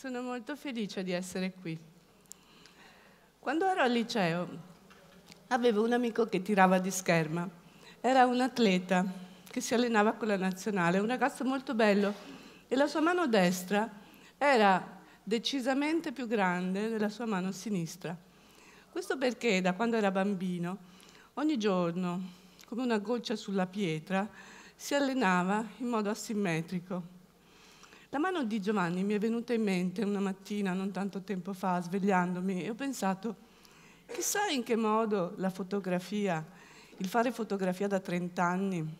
sono molto felice di essere qui. Quando ero al liceo avevo un amico che tirava di scherma, era un atleta che si allenava con la nazionale, un ragazzo molto bello e la sua mano destra era decisamente più grande della sua mano sinistra. Questo perché da quando era bambino, ogni giorno, come una goccia sulla pietra, si allenava in modo asimmetrico la mano di Giovanni mi è venuta in mente una mattina, non tanto tempo fa, svegliandomi, e ho pensato, chissà in che modo la fotografia, il fare fotografia da 30 anni,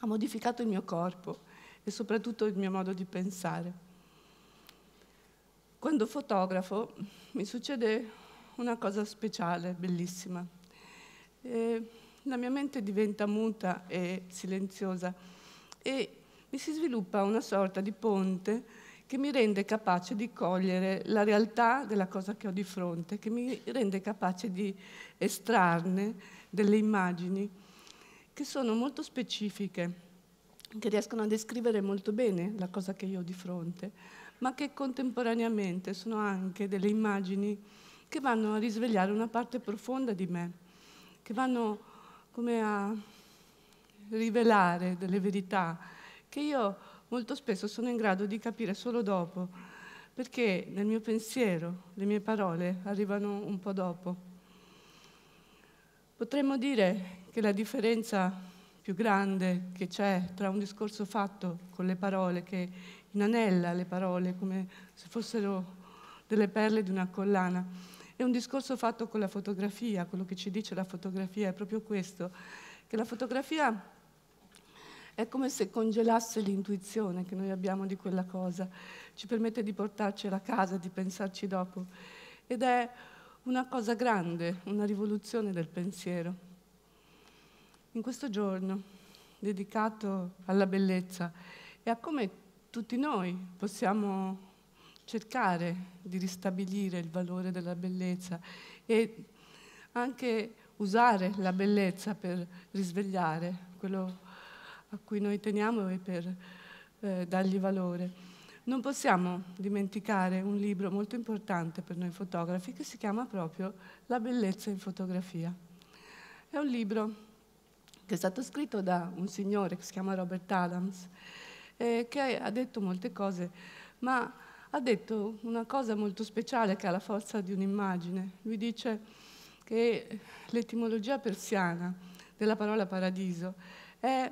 ha modificato il mio corpo e soprattutto il mio modo di pensare. Quando fotografo mi succede una cosa speciale, bellissima. E la mia mente diventa muta e silenziosa e mi si sviluppa una sorta di ponte che mi rende capace di cogliere la realtà della cosa che ho di fronte, che mi rende capace di estrarne delle immagini che sono molto specifiche, che riescono a descrivere molto bene la cosa che io ho di fronte, ma che contemporaneamente sono anche delle immagini che vanno a risvegliare una parte profonda di me, che vanno come a rivelare delle verità che io molto spesso sono in grado di capire solo dopo, perché nel mio pensiero le mie parole arrivano un po' dopo. Potremmo dire che la differenza più grande che c'è tra un discorso fatto con le parole, che inanella le parole come se fossero delle perle di una collana, e un discorso fatto con la fotografia, quello che ci dice la fotografia è proprio questo, che la fotografia è come se congelasse l'intuizione che noi abbiamo di quella cosa, ci permette di portarcela a casa, di pensarci dopo. Ed è una cosa grande, una rivoluzione del pensiero. In questo giorno, dedicato alla bellezza e a come tutti noi possiamo cercare di ristabilire il valore della bellezza e anche usare la bellezza per risvegliare quello a cui noi teniamo e per eh, dargli valore. Non possiamo dimenticare un libro molto importante per noi fotografi che si chiama proprio La bellezza in fotografia. È un libro che è stato scritto da un signore che si chiama Robert Adams, eh, che ha detto molte cose, ma ha detto una cosa molto speciale che ha la forza di un'immagine. Lui dice che l'etimologia persiana della parola paradiso è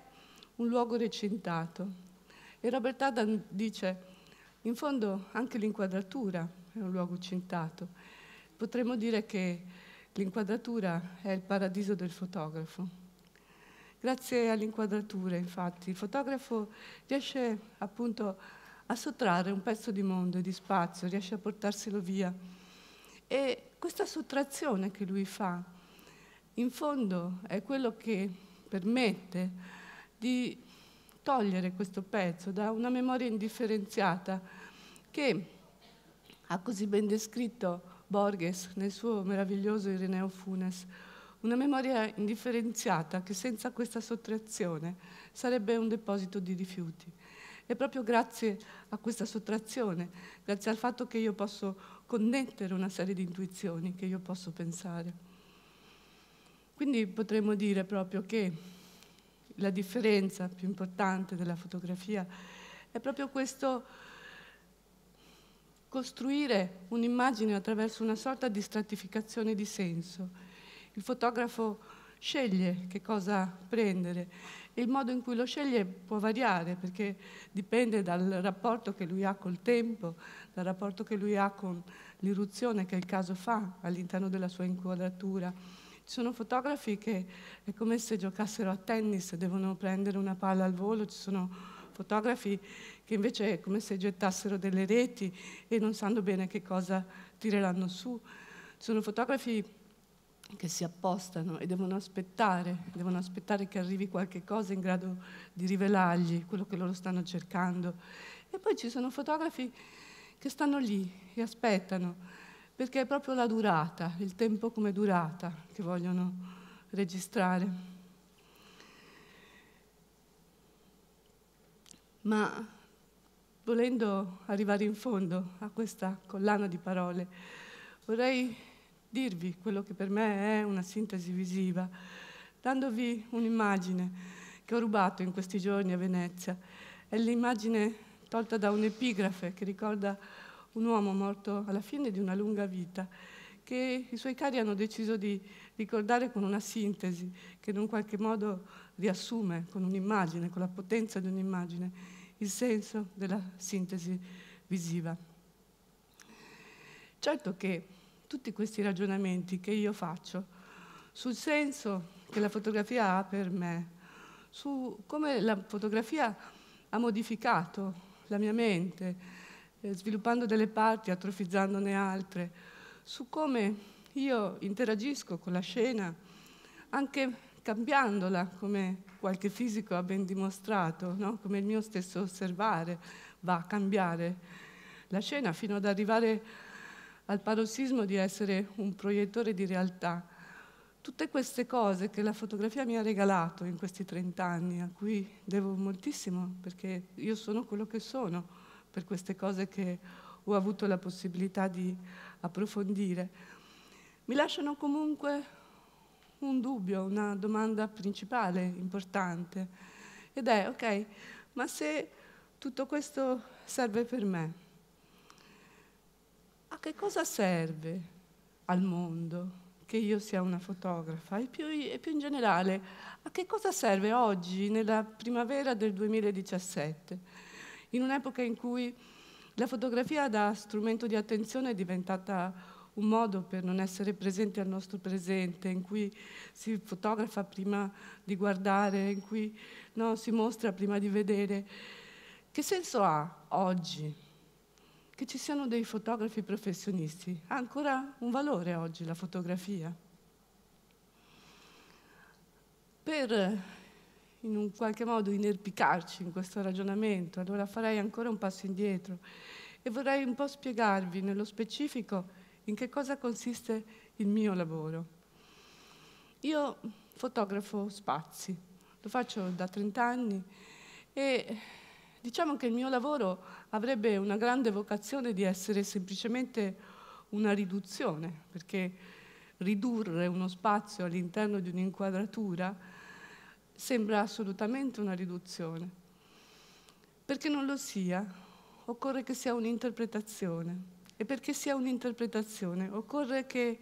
un luogo recintato. E Robert Adam dice, in fondo anche l'inquadratura è un luogo cintato. Potremmo dire che l'inquadratura è il paradiso del fotografo. Grazie all'inquadratura, infatti, il fotografo riesce appunto a sottrarre un pezzo di mondo e di spazio, riesce a portarselo via. E questa sottrazione che lui fa, in fondo, è quello che permette di togliere questo pezzo da una memoria indifferenziata che ha così ben descritto Borges nel suo meraviglioso Ireneo Funes, una memoria indifferenziata che senza questa sottrazione sarebbe un deposito di rifiuti. E proprio grazie a questa sottrazione, grazie al fatto che io posso connettere una serie di intuizioni che io posso pensare. Quindi potremmo dire proprio che la differenza più importante della fotografia è proprio questo costruire un'immagine attraverso una sorta di stratificazione di senso. Il fotografo sceglie che cosa prendere e il modo in cui lo sceglie può variare perché dipende dal rapporto che lui ha col tempo, dal rapporto che lui ha con l'irruzione che il caso fa all'interno della sua inquadratura ci sono fotografi che è come se giocassero a tennis, devono prendere una palla al volo, ci sono fotografi che invece è come se gettassero delle reti e non sanno bene che cosa tireranno su. Ci sono fotografi che si appostano e devono aspettare, devono aspettare che arrivi qualche cosa in grado di rivelargli quello che loro stanno cercando. E poi ci sono fotografi che stanno lì e aspettano perché è proprio la durata, il tempo come durata che vogliono registrare. Ma volendo arrivare in fondo a questa collana di parole, vorrei dirvi quello che per me è una sintesi visiva, dandovi un'immagine che ho rubato in questi giorni a Venezia. È l'immagine tolta da un'epigrafe che ricorda un uomo morto alla fine di una lunga vita, che i suoi cari hanno deciso di ricordare con una sintesi che in un qualche modo riassume con un'immagine, con la potenza di un'immagine, il senso della sintesi visiva. Certo che tutti questi ragionamenti che io faccio sul senso che la fotografia ha per me, su come la fotografia ha modificato la mia mente, eh, sviluppando delle parti, atrofizzandone altre, su come io interagisco con la scena, anche cambiandola, come qualche fisico ha ben dimostrato, no? come il mio stesso osservare va a cambiare la scena fino ad arrivare al parossismo di essere un proiettore di realtà. Tutte queste cose che la fotografia mi ha regalato in questi 30 anni, a cui devo moltissimo, perché io sono quello che sono per queste cose che ho avuto la possibilità di approfondire, mi lasciano comunque un dubbio, una domanda principale, importante, ed è, ok, ma se tutto questo serve per me, a che cosa serve al mondo che io sia una fotografa e più, e più in generale a che cosa serve oggi, nella primavera del 2017? in un'epoca in cui la fotografia da strumento di attenzione è diventata un modo per non essere presenti al nostro presente, in cui si fotografa prima di guardare, in cui no, si mostra prima di vedere. Che senso ha oggi che ci siano dei fotografi professionisti? Ha ancora un valore oggi la fotografia? Per in un qualche modo inerpicarci in questo ragionamento, allora farei ancora un passo indietro e vorrei un po' spiegarvi nello specifico in che cosa consiste il mio lavoro. Io fotografo spazi, lo faccio da 30 anni e diciamo che il mio lavoro avrebbe una grande vocazione di essere semplicemente una riduzione, perché ridurre uno spazio all'interno di un'inquadratura sembra assolutamente una riduzione. Perché non lo sia, occorre che sia un'interpretazione. E perché sia un'interpretazione, occorre che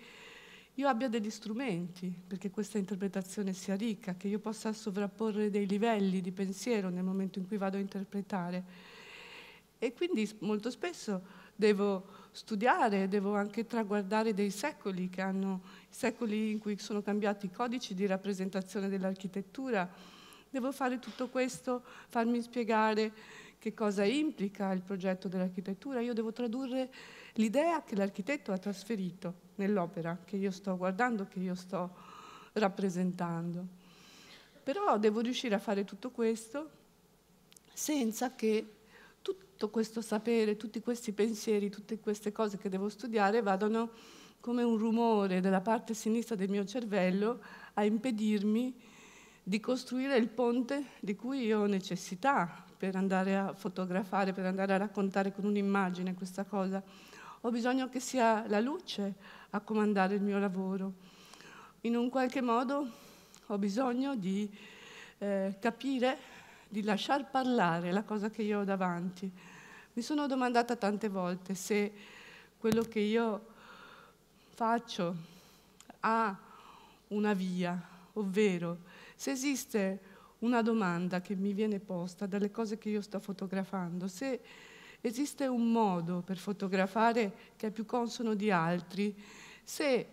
io abbia degli strumenti perché questa interpretazione sia ricca, che io possa sovrapporre dei livelli di pensiero nel momento in cui vado a interpretare e quindi molto spesso devo studiare, devo anche traguardare dei secoli che hanno secoli in cui sono cambiati i codici di rappresentazione dell'architettura. Devo fare tutto questo, farmi spiegare che cosa implica il progetto dell'architettura. Io devo tradurre l'idea che l'architetto ha trasferito nell'opera che io sto guardando, che io sto rappresentando. Però devo riuscire a fare tutto questo senza che tutto questo sapere, tutti questi pensieri, tutte queste cose che devo studiare vadano come un rumore della parte sinistra del mio cervello a impedirmi di costruire il ponte di cui io ho necessità per andare a fotografare, per andare a raccontare con un'immagine questa cosa. Ho bisogno che sia la luce a comandare il mio lavoro. In un qualche modo ho bisogno di eh, capire, di lasciar parlare la cosa che io ho davanti. Mi sono domandata tante volte se quello che io faccio ha una via, ovvero se esiste una domanda che mi viene posta dalle cose che io sto fotografando, se esiste un modo per fotografare che è più consono di altri, se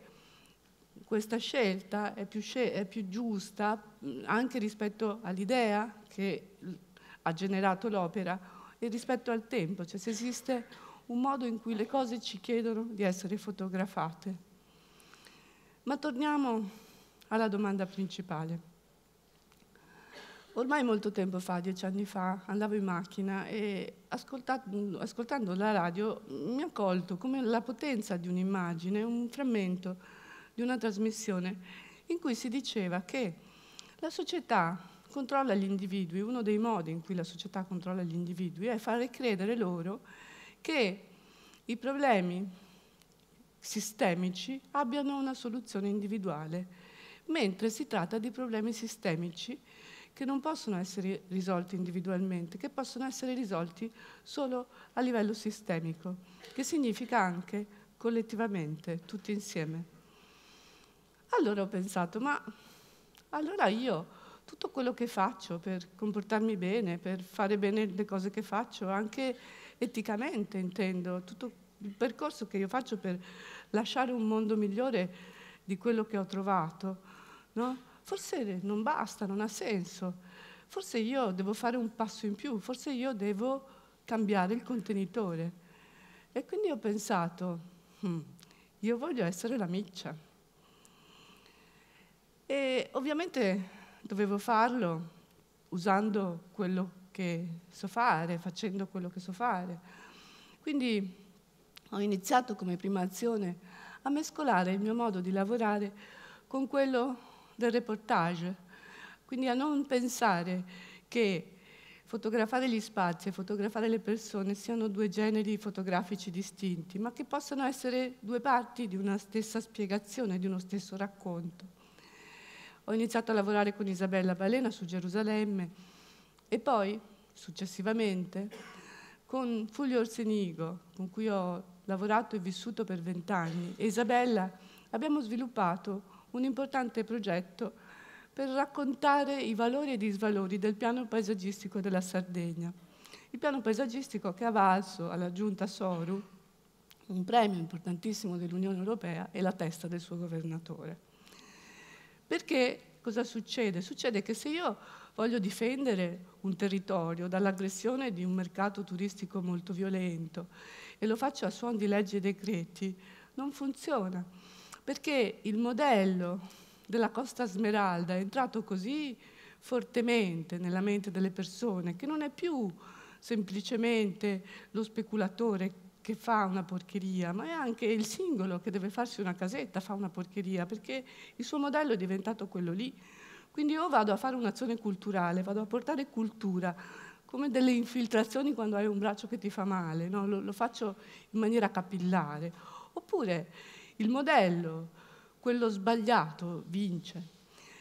questa scelta è più, scel è più giusta mm, anche rispetto all'idea che ha generato l'opera e rispetto al tempo, cioè se esiste un modo in cui le cose ci chiedono di essere fotografate. Ma torniamo alla domanda principale. Ormai molto tempo fa, dieci anni fa, andavo in macchina e ascoltando la radio mm, mi ha colto come la potenza di un'immagine, un frammento di una trasmissione in cui si diceva che la società controlla gli individui, uno dei modi in cui la società controlla gli individui è fare credere loro che i problemi sistemici abbiano una soluzione individuale, mentre si tratta di problemi sistemici che non possono essere risolti individualmente, che possono essere risolti solo a livello sistemico, che significa anche collettivamente, tutti insieme. Allora ho pensato, ma allora io tutto quello che faccio per comportarmi bene, per fare bene le cose che faccio, anche eticamente intendo, tutto il percorso che io faccio per lasciare un mondo migliore di quello che ho trovato. No? Forse non basta, non ha senso, forse io devo fare un passo in più, forse io devo cambiare il contenitore. E quindi ho pensato, hm, io voglio essere la miccia. E ovviamente dovevo farlo usando quello che so fare, facendo quello che so fare. Quindi ho iniziato come prima azione a mescolare il mio modo di lavorare con quello del reportage, quindi a non pensare che fotografare gli spazi e fotografare le persone siano due generi fotografici distinti, ma che possano essere due parti di una stessa spiegazione, di uno stesso racconto. Ho iniziato a lavorare con Isabella Balena su Gerusalemme e poi, successivamente, con Fulvio Orsenigo, con cui ho lavorato e vissuto per vent'anni, e Isabella, abbiamo sviluppato un importante progetto per raccontare i valori e i disvalori del piano paesaggistico della Sardegna. Il piano paesaggistico che ha valso alla giunta Soru un premio importantissimo dell'Unione Europea e la testa del suo governatore. Perché cosa succede? Succede che se io voglio difendere un territorio dall'aggressione di un mercato turistico molto violento e lo faccio a suon di leggi e decreti, non funziona, perché il modello della Costa Smeralda è entrato così fortemente nella mente delle persone che non è più semplicemente lo speculatore che fa una porcheria, ma è anche il singolo che deve farsi una casetta, fa una porcheria, perché il suo modello è diventato quello lì. Quindi io vado a fare un'azione culturale, vado a portare cultura, come delle infiltrazioni quando hai un braccio che ti fa male, no? lo, lo, faccio in maniera capillare. Oppure il modello, quello sbagliato, vince.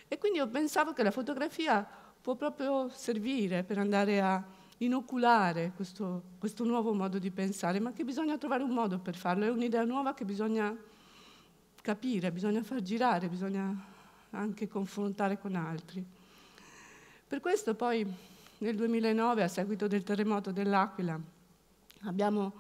E quindi io pensavo che la fotografia può proprio servire per andare a inoculare questo, questo nuovo modo di pensare, ma che bisogna trovare un modo per farlo, è un'idea nuova che bisogna capire, bisogna far girare, bisogna anche confrontare con altri. Per questo poi nel 2009, a seguito del terremoto dell'Aquila, abbiamo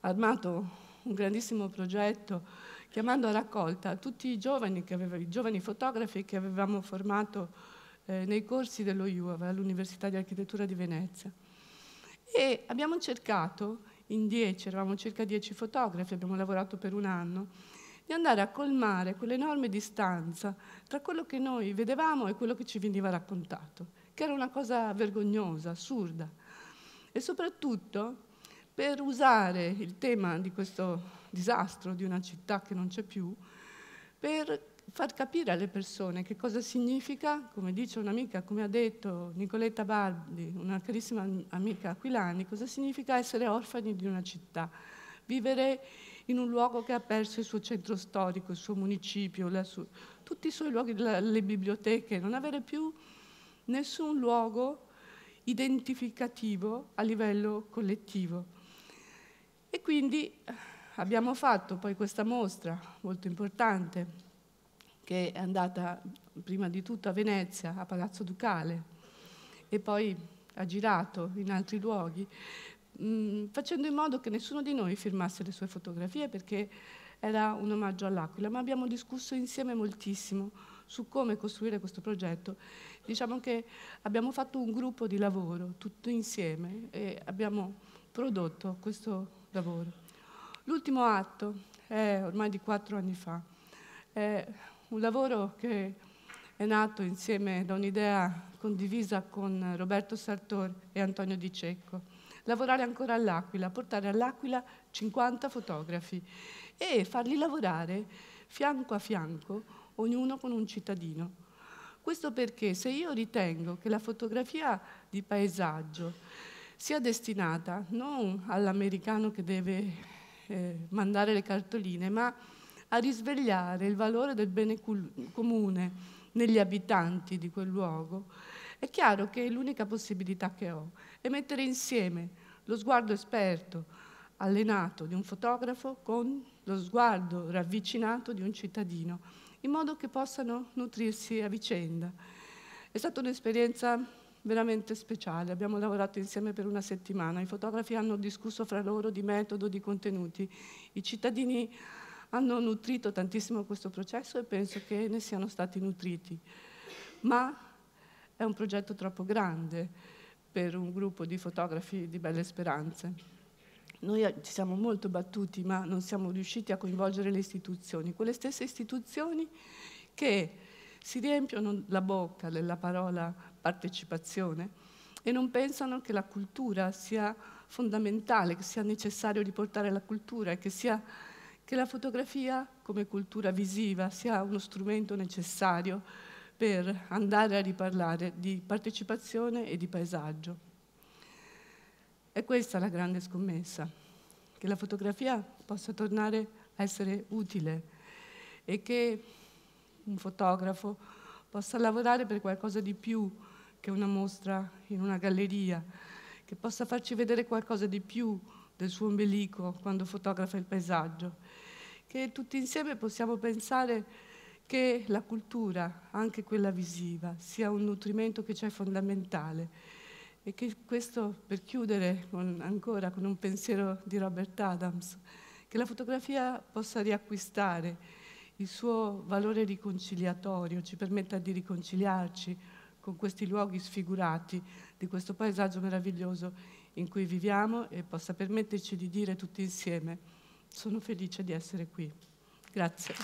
armato un grandissimo progetto chiamando a raccolta tutti i giovani, aveva, i giovani fotografi che avevamo formato eh, nei corsi dello IUAV all'Università di Architettura di Venezia. E abbiamo cercato, in dieci, eravamo circa dieci fotografi, abbiamo lavorato per un anno, di andare a colmare quell'enorme distanza tra quello che noi vedevamo e quello che ci veniva raccontato, che era una cosa vergognosa, assurda. E soprattutto per usare il tema di questo disastro di una città che non c'è più, per far capire alle persone che cosa significa, come dice un'amica, come ha detto Nicoletta Bardi, una carissima amica aquilani, cosa significa essere orfani di una città, vivere in un luogo che ha perso il suo centro storico, il suo municipio, sua, tutti i suoi luoghi, le biblioteche, non avere più nessun luogo identificativo a livello collettivo. E quindi abbiamo fatto poi questa mostra molto importante che è andata prima di tutto a Venezia, a Palazzo Ducale, e poi ha girato in altri luoghi, mh, mm, facendo in modo che nessuno di noi firmasse le sue fotografie perché era un omaggio all'Aquila, ma abbiamo discusso insieme moltissimo su come costruire questo progetto. Diciamo che abbiamo fatto un gruppo di lavoro, tutto insieme, e abbiamo prodotto questo lavoro. L'ultimo atto è ormai di quattro anni fa, è un lavoro che è nato insieme da un'idea condivisa con Roberto Sartor e Antonio Di Cecco. Lavorare ancora all'Aquila, portare all'Aquila 50 fotografi e farli lavorare fianco a fianco, ognuno con un cittadino. Questo perché se io ritengo che la fotografia di paesaggio sia destinata non all'americano che deve eh, mandare le cartoline, ma a risvegliare il valore del bene comune negli abitanti di quel luogo, è chiaro che l'unica possibilità che ho è mettere insieme lo sguardo esperto, allenato di un fotografo con lo sguardo ravvicinato di un cittadino, in modo che possano nutrirsi a vicenda. È stata un'esperienza veramente speciale, abbiamo lavorato insieme per una settimana, i fotografi hanno discusso fra loro di metodo, di contenuti, i cittadini hanno nutrito tantissimo questo processo e penso che ne siano stati nutriti. Ma è un progetto troppo grande per un gruppo di fotografi di belle speranze. Noi eh, ci siamo molto battuti, ma non siamo riusciti a coinvolgere le istituzioni, quelle stesse istituzioni che si riempiono la bocca della parola partecipazione e non pensano che la cultura sia fondamentale, che sia necessario riportare la cultura, e che sia che la fotografia come cultura visiva sia uno strumento necessario per andare a riparlare di partecipazione e di paesaggio. E questa è la grande scommessa, che la fotografia possa tornare a essere utile e che un fotografo possa lavorare per qualcosa di più che una mostra in una galleria, che possa farci vedere qualcosa di più del suo ombelico quando fotografa il paesaggio, che tutti insieme possiamo pensare che la cultura, anche quella visiva, sia un nutrimento che c'è fondamentale e che questo, per chiudere con, ancora con un pensiero di Robert Adams, che la fotografia possa riacquistare il suo valore riconciliatorio, ci permetta di riconciliarci con questi luoghi sfigurati di questo paesaggio meraviglioso in cui viviamo e possa permetterci di dire tutti insieme sono felice di essere qui. Grazie.